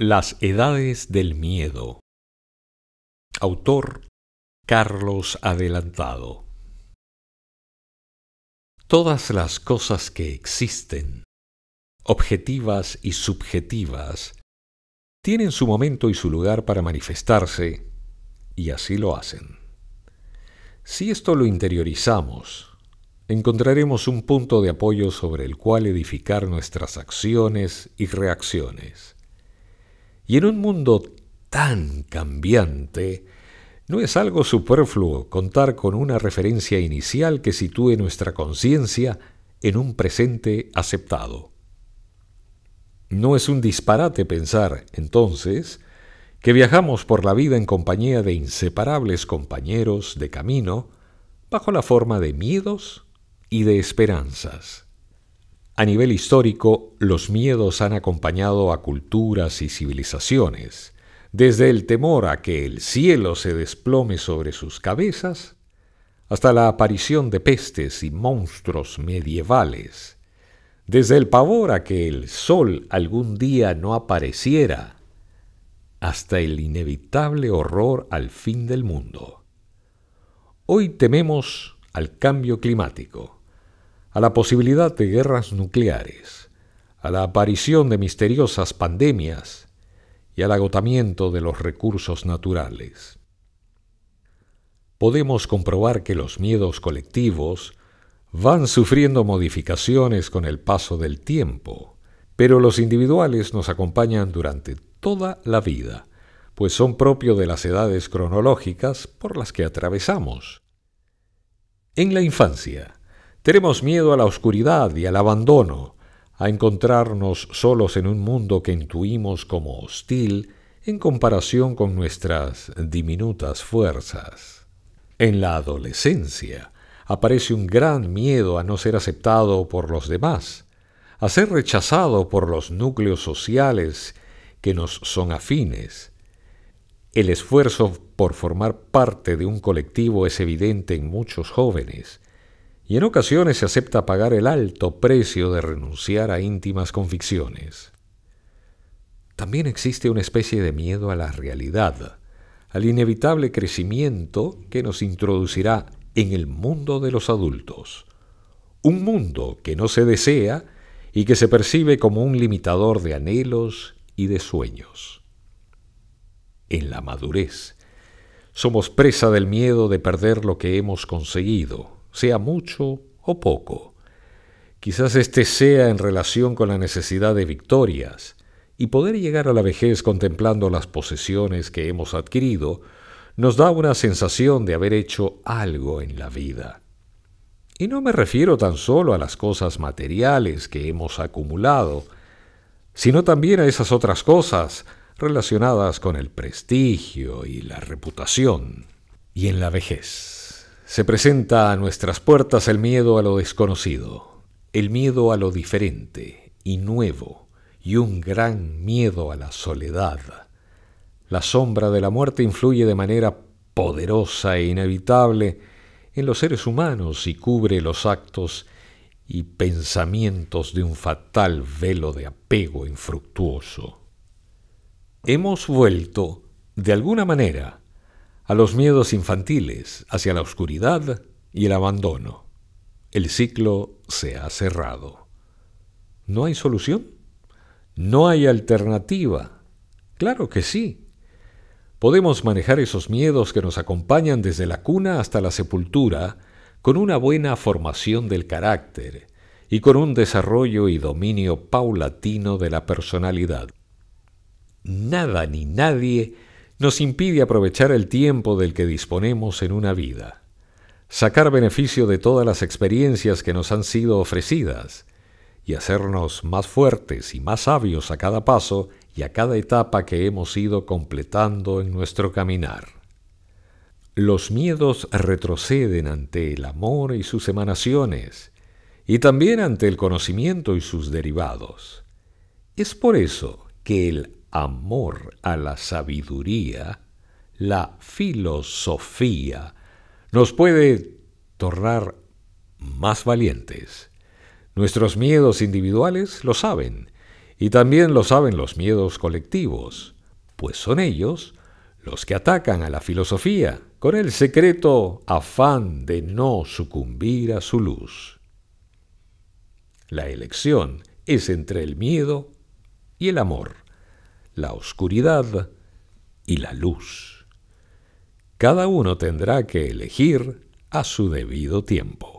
Las Edades del Miedo. Autor Carlos Adelantado. Todas las cosas que existen, objetivas y subjetivas, tienen su momento y su lugar para manifestarse, y así lo hacen. Si esto lo interiorizamos, encontraremos un punto de apoyo sobre el cual edificar nuestras acciones y reacciones y en un mundo tan cambiante, no es algo superfluo contar con una referencia inicial que sitúe nuestra conciencia en un presente aceptado. No es un disparate pensar, entonces, que viajamos por la vida en compañía de inseparables compañeros de camino bajo la forma de miedos y de esperanzas. A nivel histórico, los miedos han acompañado a culturas y civilizaciones, desde el temor a que el cielo se desplome sobre sus cabezas, hasta la aparición de pestes y monstruos medievales, desde el pavor a que el sol algún día no apareciera, hasta el inevitable horror al fin del mundo. Hoy tememos al cambio climático a la posibilidad de guerras nucleares, a la aparición de misteriosas pandemias y al agotamiento de los recursos naturales. Podemos comprobar que los miedos colectivos van sufriendo modificaciones con el paso del tiempo, pero los individuales nos acompañan durante toda la vida, pues son propio de las edades cronológicas por las que atravesamos. En la infancia, tenemos miedo a la oscuridad y al abandono, a encontrarnos solos en un mundo que intuimos como hostil en comparación con nuestras diminutas fuerzas. En la adolescencia aparece un gran miedo a no ser aceptado por los demás, a ser rechazado por los núcleos sociales que nos son afines. El esfuerzo por formar parte de un colectivo es evidente en muchos jóvenes, y en ocasiones se acepta pagar el alto precio de renunciar a íntimas convicciones. También existe una especie de miedo a la realidad, al inevitable crecimiento que nos introducirá en el mundo de los adultos, un mundo que no se desea y que se percibe como un limitador de anhelos y de sueños. En la madurez, somos presa del miedo de perder lo que hemos conseguido, sea mucho o poco. Quizás este sea en relación con la necesidad de victorias, y poder llegar a la vejez contemplando las posesiones que hemos adquirido nos da una sensación de haber hecho algo en la vida. Y no me refiero tan solo a las cosas materiales que hemos acumulado, sino también a esas otras cosas relacionadas con el prestigio y la reputación, y en la vejez. Se presenta a nuestras puertas el miedo a lo desconocido, el miedo a lo diferente y nuevo, y un gran miedo a la soledad. La sombra de la muerte influye de manera poderosa e inevitable en los seres humanos y cubre los actos y pensamientos de un fatal velo de apego infructuoso. Hemos vuelto, de alguna manera, a los miedos infantiles, hacia la oscuridad y el abandono. El ciclo se ha cerrado. ¿No hay solución? ¿No hay alternativa? Claro que sí. Podemos manejar esos miedos que nos acompañan desde la cuna hasta la sepultura con una buena formación del carácter y con un desarrollo y dominio paulatino de la personalidad. Nada ni nadie nos impide aprovechar el tiempo del que disponemos en una vida, sacar beneficio de todas las experiencias que nos han sido ofrecidas y hacernos más fuertes y más sabios a cada paso y a cada etapa que hemos ido completando en nuestro caminar. Los miedos retroceden ante el amor y sus emanaciones, y también ante el conocimiento y sus derivados. Es por eso que el amor a la sabiduría, la filosofía, nos puede tornar más valientes. Nuestros miedos individuales lo saben, y también lo saben los miedos colectivos, pues son ellos los que atacan a la filosofía con el secreto afán de no sucumbir a su luz. La elección es entre el miedo y el amor la oscuridad y la luz. Cada uno tendrá que elegir a su debido tiempo.